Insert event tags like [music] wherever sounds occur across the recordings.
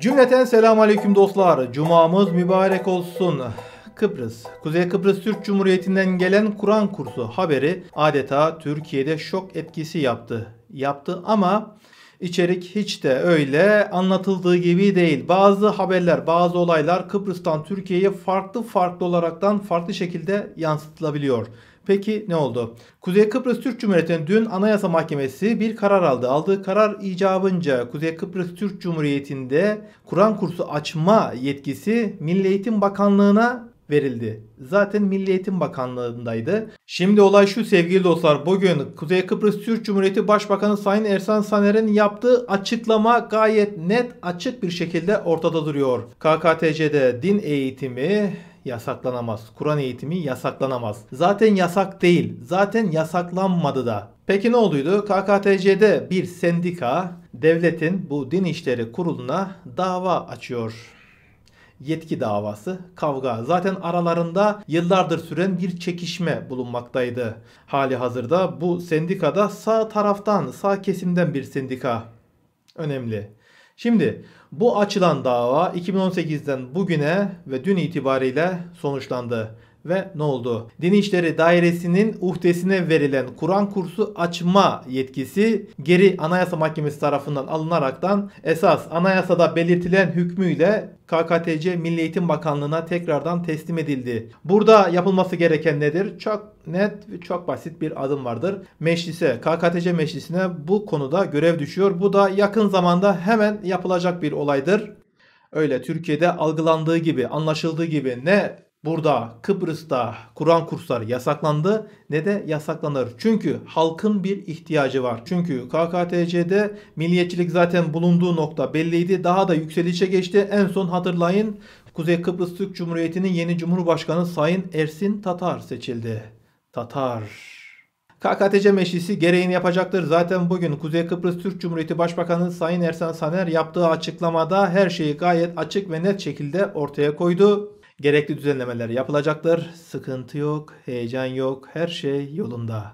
Cümleten selam aleyküm dostlar. Cumamız mübarek olsun. Kıbrıs. Kuzey Kıbrıs Türk Cumhuriyeti'nden gelen Kur'an kursu haberi adeta Türkiye'de şok etkisi yaptı. Yaptı ama içerik hiç de öyle anlatıldığı gibi değil. Bazı haberler, bazı olaylar Kıbrıs'tan Türkiye'ye farklı farklı olaraktan farklı şekilde yansıtılabiliyor. Peki ne oldu? Kuzey Kıbrıs Türk Cumhuriyeti'nin dün Anayasa Mahkemesi bir karar aldı. Aldığı karar icabınca Kuzey Kıbrıs Türk Cumhuriyeti'nde Kur'an kursu açma yetkisi Milli Eğitim Bakanlığı'na verildi. Zaten Milli Eğitim Bakanlığı'ndaydı. Şimdi olay şu sevgili dostlar. Bugün Kuzey Kıbrıs Türk Cumhuriyeti Başbakanı Sayın Ersan Saner'in yaptığı açıklama gayet net açık bir şekilde ortada duruyor. KKTC'de din eğitimi yasaklanamaz. Kur'an eğitimi yasaklanamaz. Zaten yasak değil. Zaten yasaklanmadı da. Peki ne olduydu? KKTC'de bir sendika devletin bu din işleri kuruluna dava açıyor yetki davası, kavga. Zaten aralarında yıllardır süren bir çekişme bulunmaktaydı. Hali hazırda bu sendikada sağ taraftan, sağ kesimden bir sendika. Önemli. Şimdi bu açılan dava 2018'den bugüne ve dün itibariyle sonuçlandı ve ne oldu? Din İşleri Dairesi'nin uhdesine verilen Kur'an kursu açma yetkisi geri Anayasa Mahkemesi tarafından alınaraktan esas anayasada belirtilen hükmüyle KKTC Milli Eğitim Bakanlığı'na tekrardan teslim edildi. Burada yapılması gereken nedir? Çok net ve çok basit bir adım vardır. Meclise, KKTC meclisine bu konuda görev düşüyor. Bu da yakın zamanda hemen yapılacak bir olaydır. Öyle Türkiye'de algılandığı gibi, anlaşıldığı gibi ne burada Kıbrıs'ta Kur'an kursları yasaklandı ne de yasaklanır. Çünkü halkın bir ihtiyacı var. Çünkü KKTC'de milliyetçilik zaten bulunduğu nokta belliydi. Daha da yükselişe geçti. En son hatırlayın Kuzey Kıbrıs Türk Cumhuriyeti'nin yeni Cumhurbaşkanı Sayın Ersin Tatar seçildi. Tatar. KKTC meclisi gereğini yapacaktır. Zaten bugün Kuzey Kıbrıs Türk Cumhuriyeti Başbakanı Sayın Ersan Saner yaptığı açıklamada her şeyi gayet açık ve net şekilde ortaya koydu. Gerekli düzenlemeler yapılacaktır. Sıkıntı yok, heyecan yok, her şey yolunda.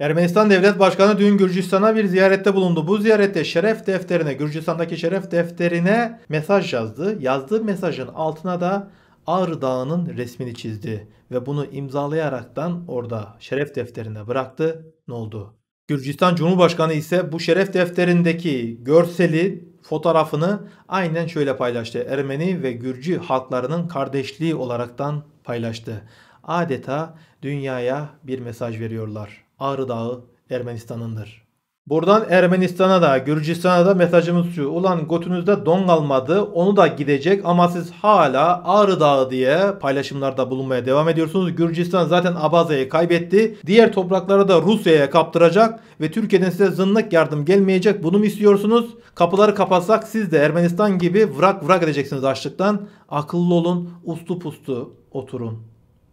Ermenistan Devlet Başkanı dün Gürcistan'a bir ziyarette bulundu. Bu ziyarette şeref defterine, Gürcistan'daki şeref defterine mesaj yazdı. Yazdığı mesajın altına da Ağrı Dağı'nın resmini çizdi ve bunu imzalayaraktan orada şeref defterine bıraktı. Ne oldu? Gürcistan Cumhurbaşkanı ise bu şeref defterindeki görseli fotoğrafını aynen şöyle paylaştı. Ermeni ve Gürcü halklarının kardeşliği olaraktan paylaştı. Adeta dünyaya bir mesaj veriyorlar. Ağrı Dağı Ermenistan'ındır. Buradan Ermenistan'a da Gürcistan'a da mesajımız şu. Ulan götünüzde don kalmadı onu da gidecek ama siz hala Ağrı Dağı diye paylaşımlarda bulunmaya devam ediyorsunuz. Gürcistan zaten Abaza'yı kaybetti. Diğer toprakları da Rusya'ya kaptıracak ve Türkiye'den size zınlık yardım gelmeyecek. Bunu mu istiyorsunuz? Kapıları kapatsak siz de Ermenistan gibi vrak vrak edeceksiniz açlıktan. Akıllı olun, uslu pustu oturun.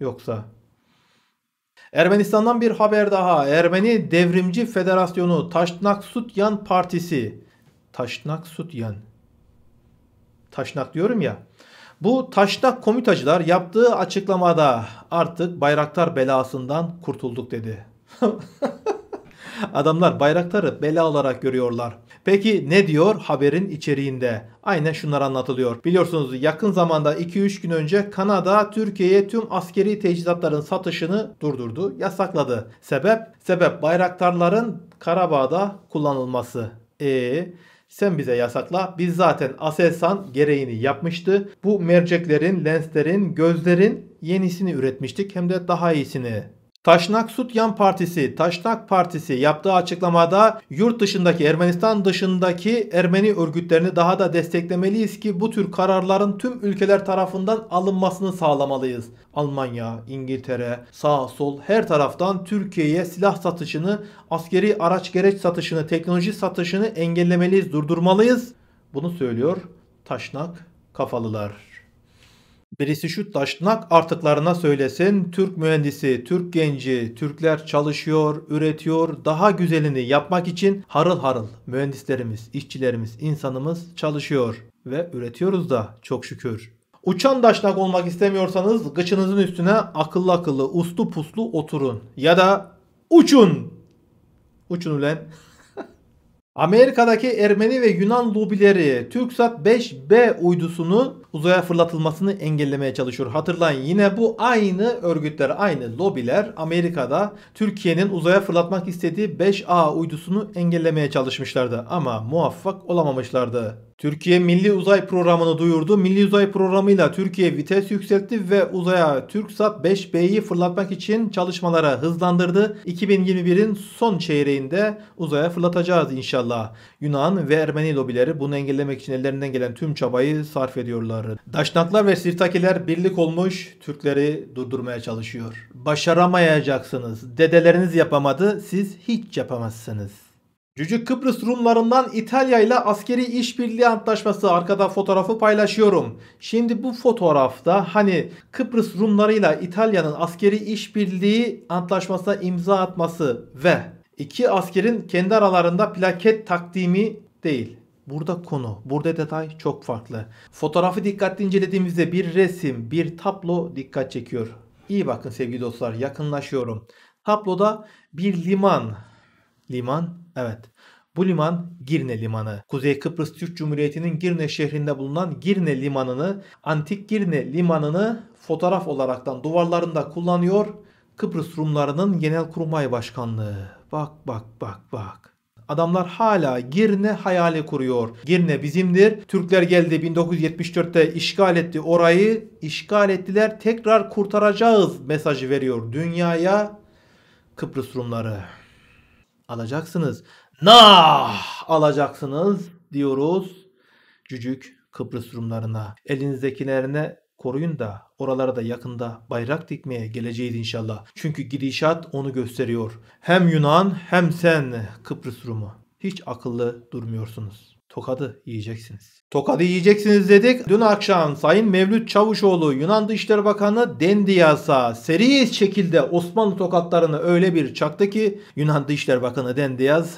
Yoksa Ermenistan'dan bir haber daha. Ermeni Devrimci Federasyonu Taşnak Sutyan Partisi. Taşnak Sutyan Taşnak diyorum ya. Bu taşnak komitacılar yaptığı açıklamada artık bayraktar belasından kurtulduk dedi. [laughs] Adamlar bayraktarı bela olarak görüyorlar. Peki ne diyor haberin içeriğinde? Aynen şunlar anlatılıyor. Biliyorsunuz yakın zamanda 2-3 gün önce Kanada Türkiye'ye tüm askeri teçhizatların satışını durdurdu, yasakladı. Sebep? Sebep bayraktarların Karabağ'da kullanılması. Eee? sen bize yasakla. Biz zaten Aselsan gereğini yapmıştı. Bu merceklerin, lenslerin, gözlerin yenisini üretmiştik hem de daha iyisini. Taşnak Sutyan Partisi, Taşnak Partisi yaptığı açıklamada yurt dışındaki Ermenistan dışındaki Ermeni örgütlerini daha da desteklemeliyiz ki bu tür kararların tüm ülkeler tarafından alınmasını sağlamalıyız. Almanya, İngiltere, sağ sol her taraftan Türkiye'ye silah satışını, askeri araç gereç satışını, teknoloji satışını engellemeliyiz, durdurmalıyız. Bunu söylüyor Taşnak kafalılar. Birisi şu taşnak artıklarına söylesin. Türk mühendisi, Türk genci, Türkler çalışıyor, üretiyor. Daha güzelini yapmak için harıl harıl mühendislerimiz, işçilerimiz, insanımız çalışıyor ve üretiyoruz da çok şükür. Uçan daşnak olmak istemiyorsanız gıçınızın üstüne akıllı akıllı uslu puslu oturun. Ya da uçun. Uçun ulen. [laughs] Amerika'daki Ermeni ve Yunan lobileri TürkSat 5B uydusunu uzaya fırlatılmasını engellemeye çalışıyor. Hatırlayın yine bu aynı örgütler, aynı lobiler Amerika'da Türkiye'nin uzaya fırlatmak istediği 5A uydusunu engellemeye çalışmışlardı ama muvaffak olamamışlardı. Türkiye Milli Uzay Programı'nı duyurdu. Milli Uzay Programı'yla Türkiye vites yükseltti ve uzaya TürkSat 5B'yi fırlatmak için çalışmalara hızlandırdı. 2021'in son çeyreğinde uzaya fırlatacağız inşallah. Yunan ve Ermeni lobileri bunu engellemek için ellerinden gelen tüm çabayı sarf ediyorlar. Daşnaklar ve Sirtakiler birlik olmuş Türkleri durdurmaya çalışıyor. Başaramayacaksınız. Dedeleriniz yapamadı, siz hiç yapamazsınız. Cücük Kıbrıs Rumlarından İtalya ile askeri işbirliği antlaşması arkada fotoğrafı paylaşıyorum. Şimdi bu fotoğrafta hani Kıbrıs Rumlarıyla İtalya'nın askeri işbirliği antlaşmasına imza atması ve iki askerin kendi aralarında plaket takdimi değil. Burada konu, burada detay çok farklı. Fotoğrafı dikkatli incelediğimizde bir resim, bir tablo dikkat çekiyor. İyi bakın sevgili dostlar, yakınlaşıyorum. Tabloda bir liman, liman Evet. Bu liman Girne Limanı. Kuzey Kıbrıs Türk Cumhuriyeti'nin Girne şehrinde bulunan Girne Limanı'nı, antik Girne Limanı'nı fotoğraf olaraktan duvarlarında kullanıyor Kıbrıs Rumlarının Genel Kurmay Başkanlığı. Bak bak bak bak. Adamlar hala Girne hayali kuruyor. Girne bizimdir. Türkler geldi 1974'te işgal etti orayı. İşgal ettiler tekrar kurtaracağız mesajı veriyor dünyaya Kıbrıs Rumları alacaksınız. Nah alacaksınız diyoruz Cücük Kıbrıs Rumlarına. Elinizdekilerine koruyun da oralara da yakında bayrak dikmeye geleceğiz inşallah. Çünkü gidişat onu gösteriyor. Hem Yunan hem sen Kıbrıs Rumu. Hiç akıllı durmuyorsunuz tokadı yiyeceksiniz. Tokadı yiyeceksiniz dedik. Dün akşam Sayın Mevlüt Çavuşoğlu Yunan Dışişleri Bakanı Dendiyas'a seri şekilde Osmanlı tokatlarını öyle bir çaktı ki Yunan Dışişleri Bakanı Dendiyas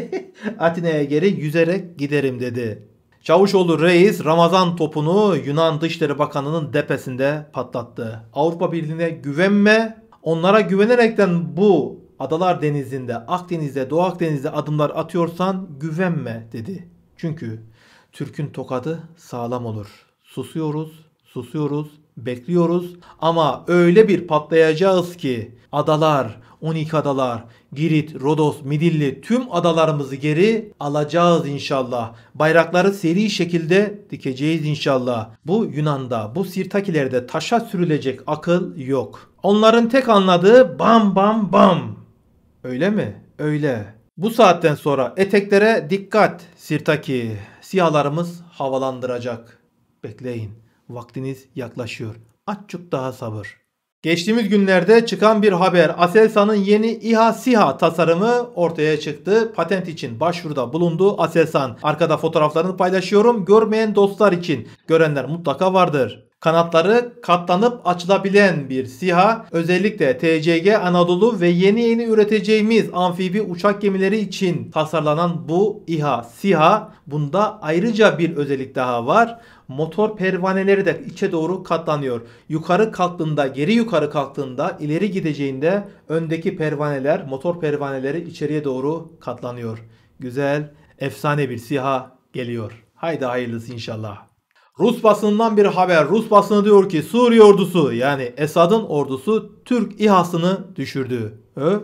[laughs] Atina'ya geri yüzerek giderim dedi. Çavuşoğlu reis Ramazan topunu Yunan Dışişleri Bakanı'nın depesinde patlattı. Avrupa Birliği'ne güvenme. Onlara güvenerekten bu Adalar Denizi'nde, Akdeniz'de, Doğu Akdeniz'de adımlar atıyorsan güvenme dedi. Çünkü Türk'ün tokadı sağlam olur. Susuyoruz, susuyoruz, bekliyoruz ama öyle bir patlayacağız ki adalar, 12 adalar, Girit, Rodos, Midilli tüm adalarımızı geri alacağız inşallah. Bayrakları seri şekilde dikeceğiz inşallah. Bu Yunan'da, bu Sirtakilerde taşa sürülecek akıl yok. Onların tek anladığı bam bam bam. Öyle mi? Öyle. Bu saatten sonra eteklere dikkat Sirtaki. Siyahlarımız havalandıracak. Bekleyin. Vaktiniz yaklaşıyor. Aççuk daha sabır. Geçtiğimiz günlerde çıkan bir haber Aselsan'ın yeni İHA SİHA tasarımı ortaya çıktı. Patent için başvuruda bulundu Aselsan. Arkada fotoğraflarını paylaşıyorum. Görmeyen dostlar için görenler mutlaka vardır. Kanatları katlanıp açılabilen bir SİHA özellikle TCG Anadolu ve yeni yeni üreteceğimiz amfibi uçak gemileri için tasarlanan bu İHA SİHA bunda ayrıca bir özellik daha var. Motor pervaneleri de içe doğru katlanıyor. Yukarı kalktığında, geri yukarı kalktığında, ileri gideceğinde öndeki pervaneler, motor pervaneleri içeriye doğru katlanıyor. Güzel, efsane bir SİHA geliyor. Haydi hayırlısı inşallah. Rus basınından bir haber. Rus basını diyor ki Suriye ordusu yani Esad'ın ordusu Türk İHA'sını düşürdü. Ö?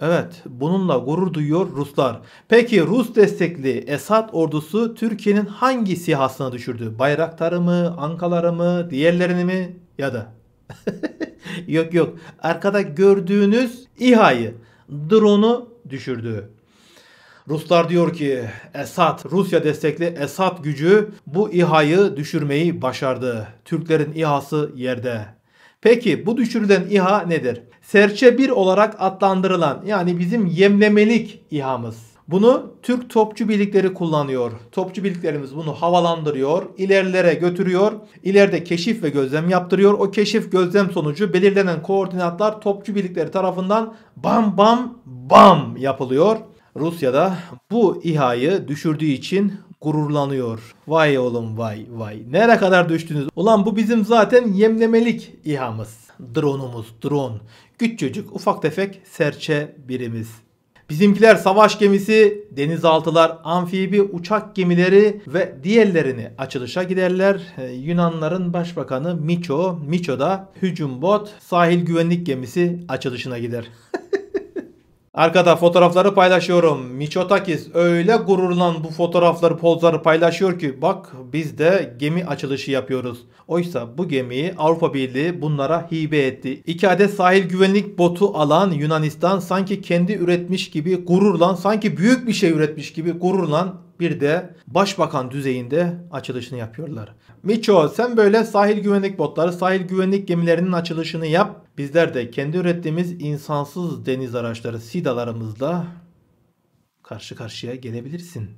Evet bununla gurur duyuyor Ruslar. Peki Rus destekli Esad ordusu Türkiye'nin hangi sihasına düşürdü? Bayraktarı mı, Ankaları mı, diğerlerini mi ya da? [laughs] yok yok arkada gördüğünüz İHA'yı, drone'u düşürdü. Ruslar diyor ki Esad, Rusya destekli Esad gücü bu İHA'yı düşürmeyi başardı. Türklerin İHA'sı yerde. Peki bu düşürülen İHA nedir? Serçe 1 olarak adlandırılan yani bizim yemlemelik İHA'mız. Bunu Türk topçu birlikleri kullanıyor. Topçu birliklerimiz bunu havalandırıyor, ilerilere götürüyor, ileride keşif ve gözlem yaptırıyor. O keşif gözlem sonucu belirlenen koordinatlar topçu birlikleri tarafından bam bam bam yapılıyor. Rusya'da bu İHA'yı düşürdüğü için gururlanıyor. Vay oğlum vay vay. Nere kadar düştünüz? Ulan bu bizim zaten yemlemelik İHA'mız. Drone'umuz drone. çocuk, ufak tefek serçe birimiz. Bizimkiler savaş gemisi, denizaltılar, amfibi, uçak gemileri ve diğerlerini açılışa giderler. Ee, Yunanların başbakanı Miço, Miço da hücum bot, sahil güvenlik gemisi açılışına gider. [laughs] Arkada fotoğrafları paylaşıyorum. Michotakis öyle gururlan bu fotoğrafları pozları paylaşıyor ki bak biz de gemi açılışı yapıyoruz. Oysa bu gemiyi Avrupa Birliği bunlara hibe etti. İki adet sahil güvenlik botu alan Yunanistan sanki kendi üretmiş gibi gururlan sanki büyük bir şey üretmiş gibi gururlan bir de başbakan düzeyinde açılışını yapıyorlar. Miço sen böyle sahil güvenlik botları, sahil güvenlik gemilerinin açılışını yap. Bizler de kendi ürettiğimiz insansız deniz araçları sidalarımızla karşı karşıya gelebilirsin.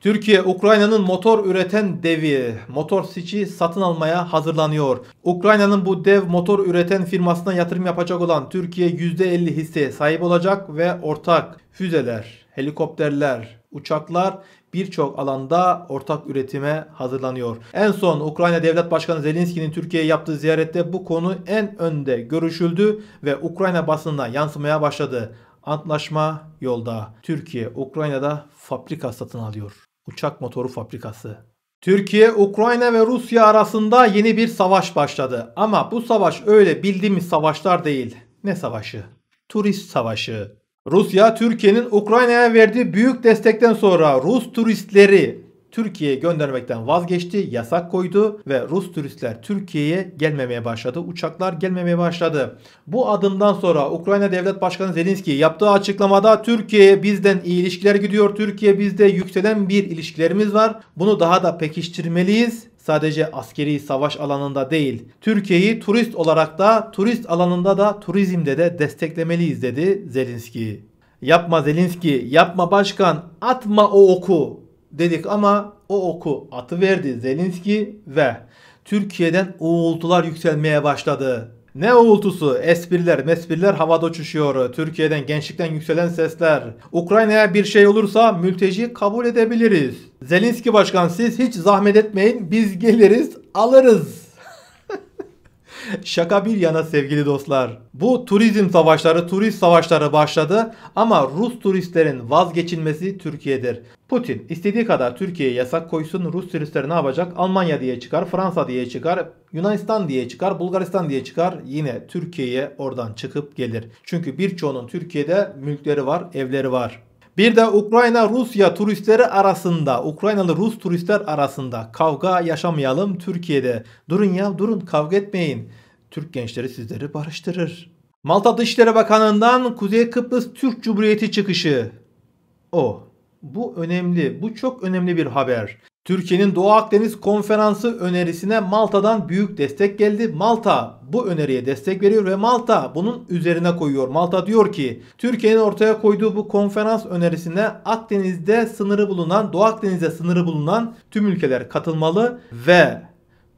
Türkiye, Ukrayna'nın motor üreten devi, motor siçi satın almaya hazırlanıyor. Ukrayna'nın bu dev motor üreten firmasına yatırım yapacak olan Türkiye %50 hisseye sahip olacak ve ortak füzeler, helikopterler, uçaklar birçok alanda ortak üretime hazırlanıyor. En son Ukrayna Devlet Başkanı Zelenski'nin Türkiye'ye yaptığı ziyarette bu konu en önde görüşüldü ve Ukrayna basınına yansımaya başladı. Antlaşma yolda. Türkiye Ukrayna'da fabrika satın alıyor. Uçak motoru fabrikası. Türkiye, Ukrayna ve Rusya arasında yeni bir savaş başladı. Ama bu savaş öyle bildiğimiz savaşlar değil. Ne savaşı? Turist savaşı. Rusya Türkiye'nin Ukrayna'ya verdiği büyük destekten sonra Rus turistleri Türkiye'ye göndermekten vazgeçti, yasak koydu ve Rus turistler Türkiye'ye gelmemeye başladı. Uçaklar gelmemeye başladı. Bu adımdan sonra Ukrayna Devlet Başkanı Zelenski yaptığı açıklamada Türkiye'ye bizden iyi ilişkiler gidiyor. Türkiye bizde yükselen bir ilişkilerimiz var. Bunu daha da pekiştirmeliyiz sadece askeri savaş alanında değil, Türkiye'yi turist olarak da turist alanında da turizmde de desteklemeliyiz dedi Zelinski. Yapma Zelinski, yapma başkan, atma o oku dedik ama o oku atı verdi Zelinski ve Türkiye'den uğultular yükselmeye başladı. Ne uğultusu, espriler, mespriler havada uçuşuyor. Türkiye'den gençlikten yükselen sesler. Ukrayna'ya bir şey olursa mülteci kabul edebiliriz. Zelenski başkan siz hiç zahmet etmeyin biz geliriz alırız. [laughs] Şaka bir yana sevgili dostlar. Bu turizm savaşları, turist savaşları başladı ama Rus turistlerin vazgeçilmesi Türkiye'dir. Putin istediği kadar Türkiye'ye yasak koysun Rus turistleri ne yapacak? Almanya diye çıkar, Fransa diye çıkar, Yunanistan diye çıkar, Bulgaristan diye çıkar. Yine Türkiye'ye oradan çıkıp gelir. Çünkü birçoğunun Türkiye'de mülkleri var, evleri var. Bir de Ukrayna-Rusya turistleri arasında, Ukraynalı Rus turistler arasında kavga yaşamayalım Türkiye'de. Durun ya durun kavga etmeyin. Türk gençleri sizleri barıştırır. Malta Dışişleri Bakanı'ndan Kuzey Kıbrıs Türk Cumhuriyeti çıkışı. O bu önemli. Bu çok önemli bir haber. Türkiye'nin Doğu Akdeniz Konferansı önerisine Malta'dan büyük destek geldi. Malta bu öneriye destek veriyor ve Malta bunun üzerine koyuyor. Malta diyor ki Türkiye'nin ortaya koyduğu bu konferans önerisine Akdeniz'de sınırı bulunan, Doğu Akdeniz'de sınırı bulunan tüm ülkeler katılmalı ve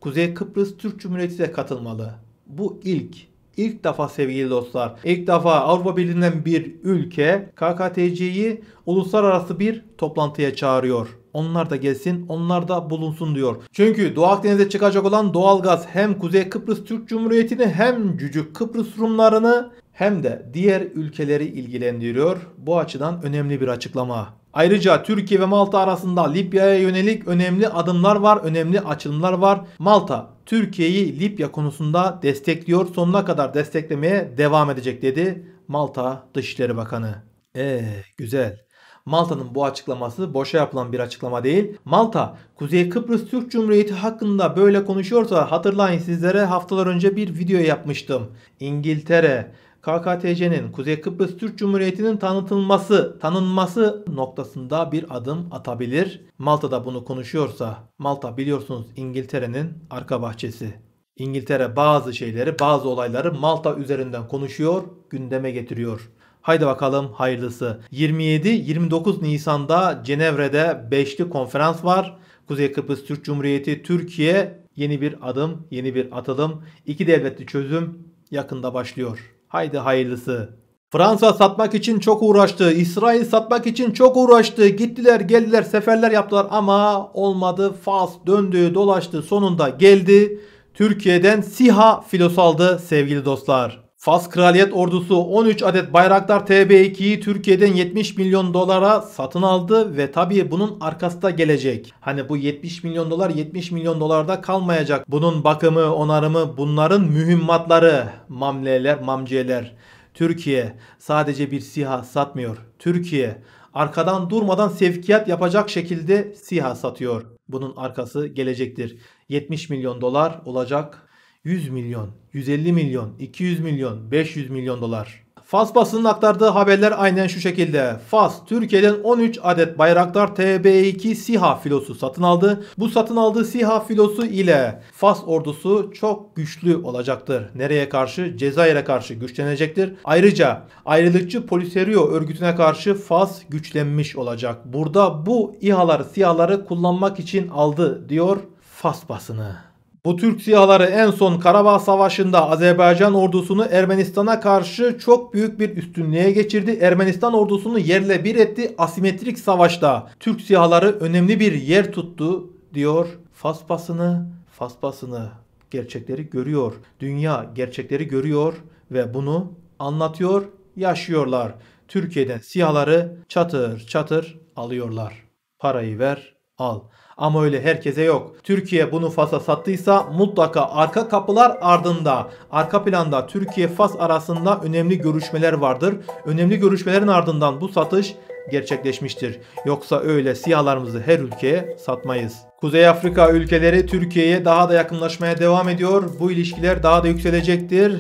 Kuzey Kıbrıs Türk Cumhuriyeti de katılmalı. Bu ilk İlk defa sevgili dostlar, ilk defa Avrupa Birliği'nden bir ülke KKTC'yi uluslararası bir toplantıya çağırıyor. Onlar da gelsin, onlar da bulunsun diyor. Çünkü Doğu Akdeniz'e çıkacak olan doğalgaz hem Kuzey Kıbrıs Türk Cumhuriyeti'ni hem Cücük Kıbrıs Rumlarını hem de diğer ülkeleri ilgilendiriyor. Bu açıdan önemli bir açıklama. Ayrıca Türkiye ve Malta arasında Libya'ya yönelik önemli adımlar var, önemli açılımlar var. Malta Türkiye'yi Libya konusunda destekliyor, sonuna kadar desteklemeye devam edecek dedi Malta Dışişleri Bakanı. Eee eh, güzel. Malta'nın bu açıklaması boşa yapılan bir açıklama değil. Malta, Kuzey Kıbrıs Türk Cumhuriyeti hakkında böyle konuşuyorsa hatırlayın sizlere haftalar önce bir video yapmıştım. İngiltere, KKTC'nin Kuzey Kıbrıs Türk Cumhuriyeti'nin tanıtılması, tanınması noktasında bir adım atabilir. Malta da bunu konuşuyorsa, Malta biliyorsunuz İngiltere'nin arka bahçesi. İngiltere bazı şeyleri, bazı olayları Malta üzerinden konuşuyor, gündeme getiriyor. Haydi bakalım hayırlısı. 27-29 Nisan'da Cenevre'de beşli konferans var. Kuzey Kıbrıs Türk Cumhuriyeti, Türkiye yeni bir adım, yeni bir atılım, iki devletli çözüm yakında başlıyor. Haydi hayırlısı. Fransa satmak için çok uğraştı. İsrail satmak için çok uğraştı. Gittiler geldiler seferler yaptılar ama olmadı. Fas döndü dolaştı sonunda geldi. Türkiye'den SİHA filosu aldı sevgili dostlar. Fas Kraliyet Ordusu 13 adet Bayraktar TB2'yi Türkiye'den 70 milyon dolara satın aldı ve tabii bunun arkası da gelecek. Hani bu 70 milyon dolar 70 milyon dolarda kalmayacak. Bunun bakımı, onarımı, bunların mühimmatları, mamleler, mamciyeler. Türkiye sadece bir siha satmıyor. Türkiye arkadan durmadan sevkiyat yapacak şekilde siha satıyor. Bunun arkası gelecektir. 70 milyon dolar olacak 100 milyon, 150 milyon, 200 milyon, 500 milyon dolar. Fas basının aktardığı haberler aynen şu şekilde. Fas, Türkiye'den 13 adet Bayraktar TB2 SİHA filosu satın aldı. Bu satın aldığı SİHA filosu ile Fas ordusu çok güçlü olacaktır. Nereye karşı? Cezayir'e karşı güçlenecektir. Ayrıca ayrılıkçı Poliserio örgütüne karşı Fas güçlenmiş olacak. Burada bu İHA'lar, SİHA'ları kullanmak için aldı diyor Fas basını. Bu Türk siyahları en son Karabağ Savaşı'nda Azerbaycan ordusunu Ermenistan'a karşı çok büyük bir üstünlüğe geçirdi. Ermenistan ordusunu yerle bir etti. Asimetrik savaşta Türk siyahları önemli bir yer tuttu diyor Fas basını. Fas basını gerçekleri görüyor. Dünya gerçekleri görüyor ve bunu anlatıyor, yaşıyorlar. Türkiye'den siyahları çatır çatır alıyorlar. Parayı ver, al. Ama öyle herkese yok. Türkiye bunu Fas'a sattıysa mutlaka arka kapılar ardında, arka planda Türkiye-Fas arasında önemli görüşmeler vardır. Önemli görüşmelerin ardından bu satış gerçekleşmiştir. Yoksa öyle siyahlarımızı her ülkeye satmayız. Kuzey Afrika ülkeleri Türkiye'ye daha da yakınlaşmaya devam ediyor. Bu ilişkiler daha da yükselecektir.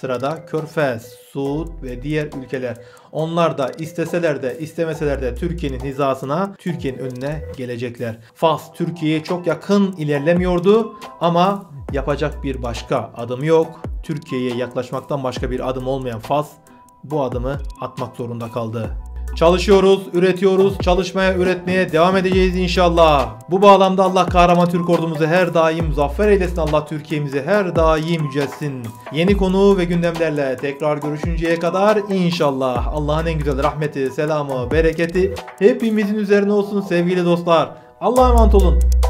Sırada Körfez, Suud ve diğer ülkeler. Onlar da isteseler de istemeseler de Türkiye'nin hizasına, Türkiye'nin önüne gelecekler. Fas Türkiye'ye çok yakın ilerlemiyordu ama yapacak bir başka adım yok. Türkiye'ye yaklaşmaktan başka bir adım olmayan Fas bu adımı atmak zorunda kaldı. Çalışıyoruz, üretiyoruz, çalışmaya, üretmeye devam edeceğiz inşallah. Bu bağlamda Allah kahraman Türk ordumuzu her daim zafer eylesin. Allah Türkiye'mizi her daim yücelsin. Yeni konu ve gündemlerle tekrar görüşünceye kadar inşallah Allah'ın en güzel rahmeti, selamı, bereketi hepimizin üzerine olsun sevgili dostlar. Allah'a emanet olun.